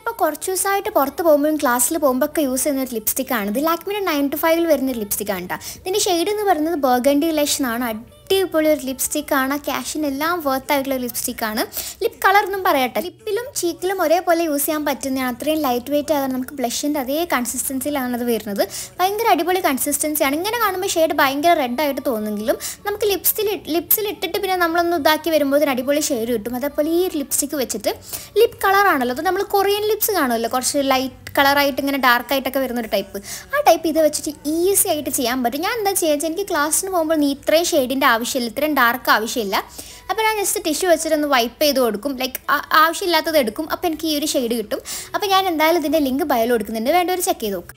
ഇപ്പോൾ കുറച്ച് ദിവസമായിട്ട് പുറത്ത് പോകുമ്പോഴും ക്ലാസ്സിൽ പോകുമ്പോൾ ഒക്കെ യൂസ് ചെയ്യുന്ന ഒരു ലിപ്സ്റ്റിക്കാണ് ഇത് ലാക്മിൻ്റെ നയൻ ടു ഫൈവിൽ വരുന്ന ഒരു ലിപ്സ്റ്റിക്കാണ് കേട്ടോ ഇതിൻ്റെ ഷെയ്ഡ് എന്ന് പറയുന്നത് ബർഗൻഡി ലഷ് എന്നാണ് അടിപൊളി ഒരു ലിപ്സ്റ്റിക്കാണ് ക്യാഷിനെല്ലാം വർത്ത് ആയിട്ടുള്ള ഒരു ലിപ്സ്റ്റിക്കാണ് കളറൊന്നും പറയട്ടെ ലിപ്പിലും ചീക്കിലും ഒരേപോലെ യൂസ് ചെയ്യാൻ പറ്റുന്നതാണ് അത്രയും ലൈറ്റ് വെയിറ്റ് ആകാൻ നമുക്ക് ബ്ലഷിൻ്റെ അതേ കൺസിസ്റ്റൻസിയിലാണ് അത് വരുന്നത് ഭയങ്കര അടിപൊളി കൺസിസ്റ്റൻസിയാണ് ഇങ്ങനെ കാണുമ്പോൾ ഷെയ്ഡ് ഭയങ്കര റെഡായിട്ട് തോന്നുമെങ്കിലും നമുക്ക് ലിപ്സിൽ ലിപ്സിൽ ഇട്ടിട്ട് പിന്നെ നമ്മളൊന്ന് ഇതാക്കി വരുമ്പോൾ ഒരു അടിപൊളി ഷെയ്ഡ് കിട്ടും അതേപോലെ ഈ ലിപ്സ്റ്റിക്ക് വെച്ചിട്ട് ലിപ് കളറാണല്ലോ അത് നമ്മൾ കൊറിയൻ ലിപ്സ് കാണുമല്ലോ കുറച്ച് ലൈറ്റ് കളറായിട്ട് ഇങ്ങനെ ഡാർക്കായിട്ടൊക്കെ വരുന്ന ഒരു ടൈപ്പ് ആ ടൈപ്പ് ഇത് വെച്ചിട്ട് ഈസി ആയിട്ട് ചെയ്യാൻ പറ്റും ഞാൻ എന്താ ചെയ്യുക എനിക്ക് ക്ലാസ്സിന് പോകുമ്പോൾ നീ ഇത്രയും ഷെയ്ഡിൻ്റെ ആവശ്യമില്ല ഇത്രയും ഡാർക്ക് ആവശ്യമില്ല അപ്പോൾ ഞാൻ ജസ്റ്റ് ടിഷ്യൂ വെച്ചിട്ടൊന്ന് വൈപ്പ് ചെയ്ത് കൊടുക്കും ലൈക്ക് ആവശ്യമില്ലാത്തത് എടുക്കും അപ്പോൾ എനിക്ക് ഈ ഒരു ഷെയ്ഡ് കിട്ടും അപ്പോൾ ഞാൻ എന്തായാലും ഇതിൻ്റെ ലിങ്ക് ബയോ കൊടുക്കുന്നുണ്ട് വേണ്ടവർ ചെക്ക് ചെയ്ത് നോക്കും